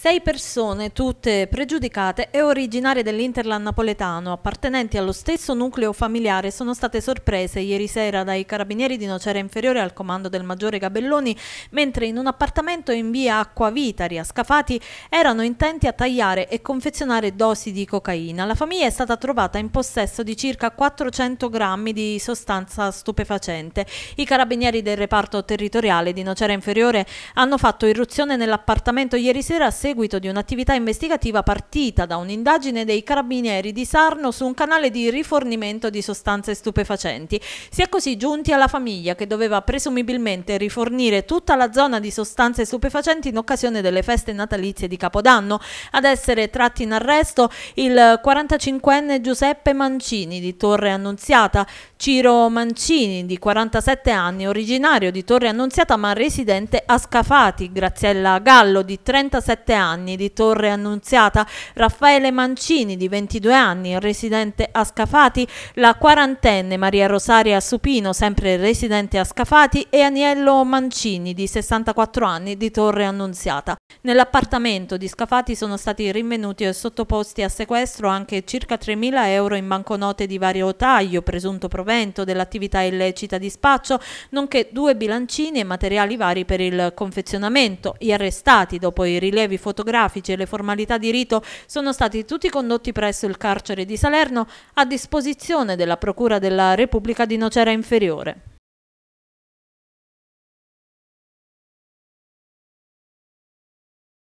Sei persone, tutte pregiudicate e originarie dell'Interland napoletano, appartenenti allo stesso nucleo familiare, sono state sorprese ieri sera dai carabinieri di Nocera Inferiore al comando del maggiore Gabelloni, mentre in un appartamento in via Acquavitari a Scafati erano intenti a tagliare e confezionare dosi di cocaina. La famiglia è stata trovata in possesso di circa 400 grammi di sostanza stupefacente. I carabinieri del reparto territoriale di Nocera Inferiore hanno fatto irruzione nell'appartamento ieri sera seguito di un'attività investigativa partita da un'indagine dei carabinieri di Sarno su un canale di rifornimento di sostanze stupefacenti. Si è così giunti alla famiglia che doveva presumibilmente rifornire tutta la zona di sostanze stupefacenti in occasione delle feste natalizie di Capodanno. Ad essere tratti in arresto il 45enne Giuseppe Mancini di Torre Annunziata, Ciro Mancini, di 47 anni, originario di Torre Annunziata ma residente a Scafati, Graziella Gallo, di 37 anni, di Torre Annunziata, Raffaele Mancini, di 22 anni, residente a Scafati, la quarantenne Maria Rosaria Supino, sempre residente a Scafati, e Aniello Mancini, di 64 anni, di Torre Annunziata. Nell'appartamento di Scafati sono stati rinvenuti e sottoposti a sequestro anche circa 3.000 euro in banconote di vario taglio, presunto proveniente spavento dell'attività illecita di spaccio, nonché due bilancini e materiali vari per il confezionamento. Gli arrestati, dopo i rilievi fotografici e le formalità di rito, sono stati tutti condotti presso il carcere di Salerno a disposizione della Procura della Repubblica di Nocera Inferiore.